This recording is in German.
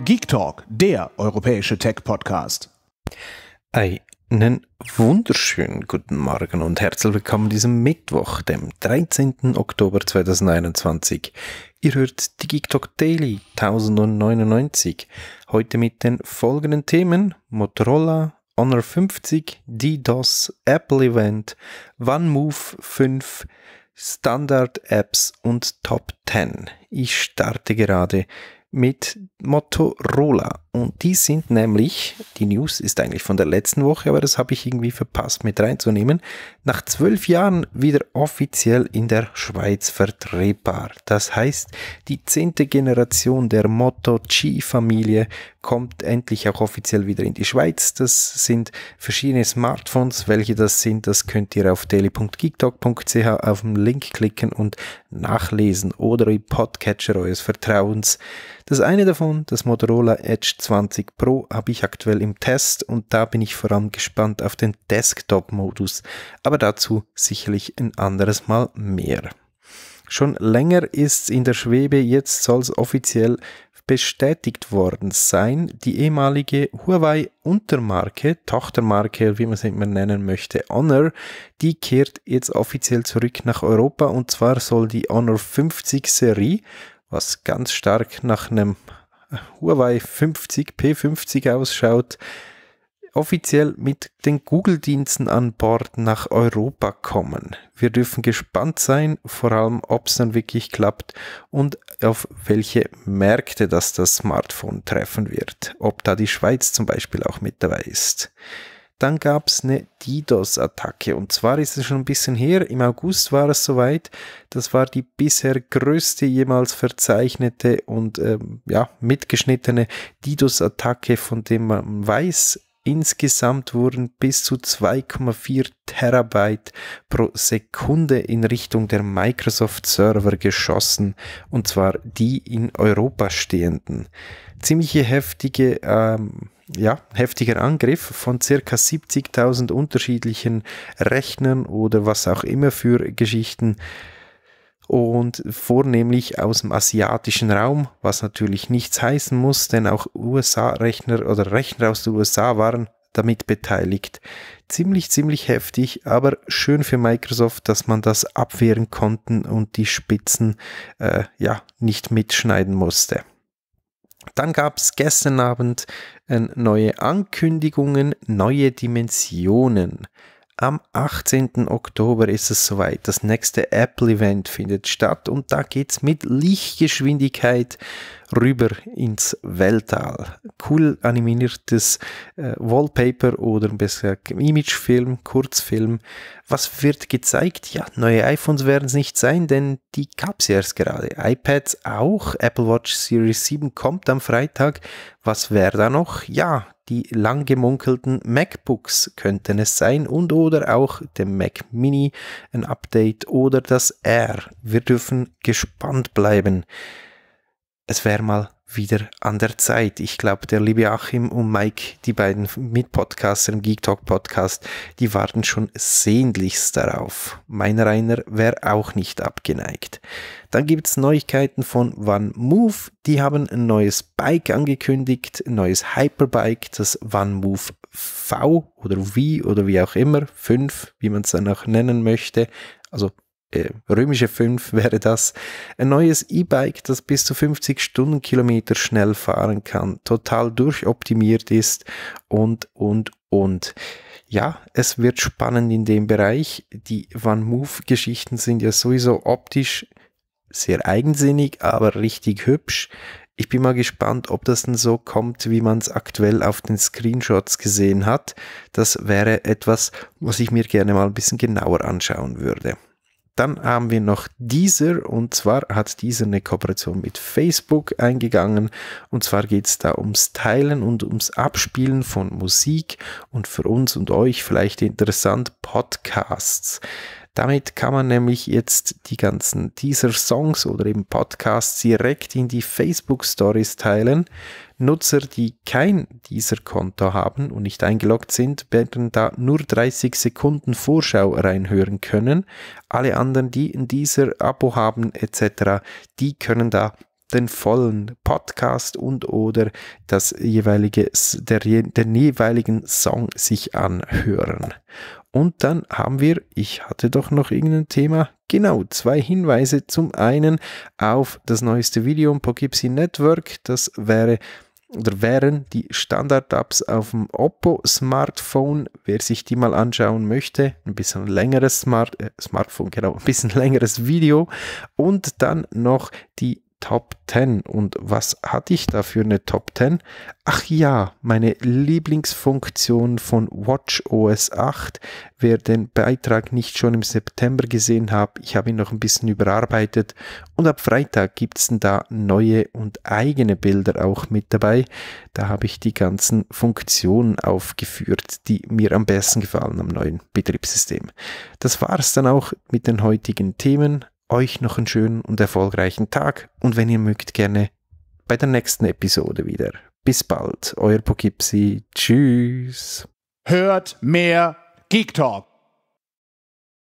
Geek Talk, der europäische Tech-Podcast. Einen wunderschönen guten Morgen und herzlich willkommen diesem Mittwoch, dem 13. Oktober 2021. Ihr hört die Geek Talk Daily 1099. Heute mit den folgenden Themen: Motorola, Honor 50, DDoS, Apple Event, OneMove 5, Standard Apps und Top 10. Ich starte gerade mit Motorola. Und die sind nämlich, die News ist eigentlich von der letzten Woche, aber das habe ich irgendwie verpasst mit reinzunehmen, nach zwölf Jahren wieder offiziell in der Schweiz vertretbar. Das heißt, die zehnte Generation der Moto-G-Familie kommt endlich auch offiziell wieder in die Schweiz. Das sind verschiedene Smartphones. Welche das sind, das könnt ihr auf daily.geektalk.ch auf den Link klicken und nachlesen oder im Podcatcher eures Vertrauens. Das eine davon, das Motorola Edge 2 20 Pro habe ich aktuell im Test und da bin ich vor allem gespannt auf den Desktop-Modus, aber dazu sicherlich ein anderes Mal mehr. Schon länger ist in der Schwebe, jetzt soll es offiziell bestätigt worden sein. Die ehemalige Huawei-Untermarke, Tochtermarke, wie man es immer nennen möchte, Honor, die kehrt jetzt offiziell zurück nach Europa und zwar soll die Honor 50 Serie, was ganz stark nach einem Huawei 50, P50 ausschaut, offiziell mit den Google-Diensten an Bord nach Europa kommen. Wir dürfen gespannt sein, vor allem ob es dann wirklich klappt und auf welche Märkte das das Smartphone treffen wird. Ob da die Schweiz zum Beispiel auch mit dabei ist dann gab es eine DDoS-Attacke. Und zwar ist es schon ein bisschen her, im August war es soweit. Das war die bisher größte jemals verzeichnete und ähm, ja, mitgeschnittene DDoS-Attacke, von dem man weiß, Insgesamt wurden bis zu 2,4 Terabyte pro Sekunde in Richtung der Microsoft-Server geschossen, und zwar die in Europa stehenden. Ziemliche heftige ähm, ja, heftiger Angriff von circa 70.000 unterschiedlichen Rechnern oder was auch immer für Geschichten und vornehmlich aus dem asiatischen Raum, was natürlich nichts heißen muss, denn auch USA-Rechner oder Rechner aus den USA waren damit beteiligt. Ziemlich, ziemlich heftig, aber schön für Microsoft, dass man das abwehren konnte und die Spitzen äh, ja nicht mitschneiden musste. Dann gab es gestern Abend äh, neue Ankündigungen, neue Dimensionen. Am 18. Oktober ist es soweit. Das nächste Apple-Event findet statt und da geht es mit Lichtgeschwindigkeit rüber ins Weltall. Cool animiertes äh, Wallpaper oder besser Imagefilm, Kurzfilm. Was wird gezeigt? Ja, neue iPhones werden es nicht sein, denn die gab gab's erst gerade. iPads auch. Apple Watch Series 7 kommt am Freitag. Was wäre da noch? Ja, die lang gemunkelten MacBooks könnten es sein und oder auch dem Mac Mini ein Update oder das R. Wir dürfen gespannt bleiben. Es wäre mal wieder an der Zeit. Ich glaube, der liebe Achim und Mike, die beiden Mitpodcaster im Geek Talk Podcast, die warten schon sehnlichst darauf. Mein Rainer wäre auch nicht abgeneigt. Dann gibt's Neuigkeiten von One Move. Die haben ein neues Bike angekündigt, ein neues Hyperbike, das One Move V oder V oder wie auch immer, 5, wie man es auch nennen möchte. Also äh, römische 5 wäre das, ein neues E-Bike, das bis zu 50 Stundenkilometer schnell fahren kann, total durchoptimiert ist und, und, und. Ja, es wird spannend in dem Bereich. Die One-Move-Geschichten sind ja sowieso optisch sehr eigensinnig, aber richtig hübsch. Ich bin mal gespannt, ob das denn so kommt, wie man es aktuell auf den Screenshots gesehen hat. Das wäre etwas, was ich mir gerne mal ein bisschen genauer anschauen würde. Dann haben wir noch dieser und zwar hat dieser eine Kooperation mit Facebook eingegangen und zwar geht es da ums Teilen und ums Abspielen von Musik und für uns und euch vielleicht interessant Podcasts. Damit kann man nämlich jetzt die ganzen Teaser-Songs oder eben Podcasts direkt in die Facebook-Stories teilen. Nutzer, die kein teaser konto haben und nicht eingeloggt sind, werden da nur 30 Sekunden Vorschau reinhören können. Alle anderen, die ein Deezer-Abo haben etc., die können da den vollen Podcast und oder das jeweilige, der, den jeweiligen Song sich anhören. Und dann haben wir, ich hatte doch noch irgendein Thema, genau, zwei Hinweise. Zum einen auf das neueste Video im Poughkeepsie Network. Das wäre oder wären die Standard-Apps auf dem Oppo-Smartphone. Wer sich die mal anschauen möchte, ein bisschen längeres Smart äh, Smartphone, genau, ein bisschen längeres Video und dann noch die Top 10. Und was hatte ich da für eine Top 10? Ach ja, meine Lieblingsfunktion von WatchOS 8. Wer den Beitrag nicht schon im September gesehen hat, ich habe ihn noch ein bisschen überarbeitet. Und ab Freitag gibt es da neue und eigene Bilder auch mit dabei. Da habe ich die ganzen Funktionen aufgeführt, die mir am besten gefallen am neuen Betriebssystem. Das war es dann auch mit den heutigen Themen euch noch einen schönen und erfolgreichen Tag und wenn ihr mögt, gerne bei der nächsten Episode wieder. Bis bald, euer Poughkeepsie. Tschüss. Hört mehr Geek Talk.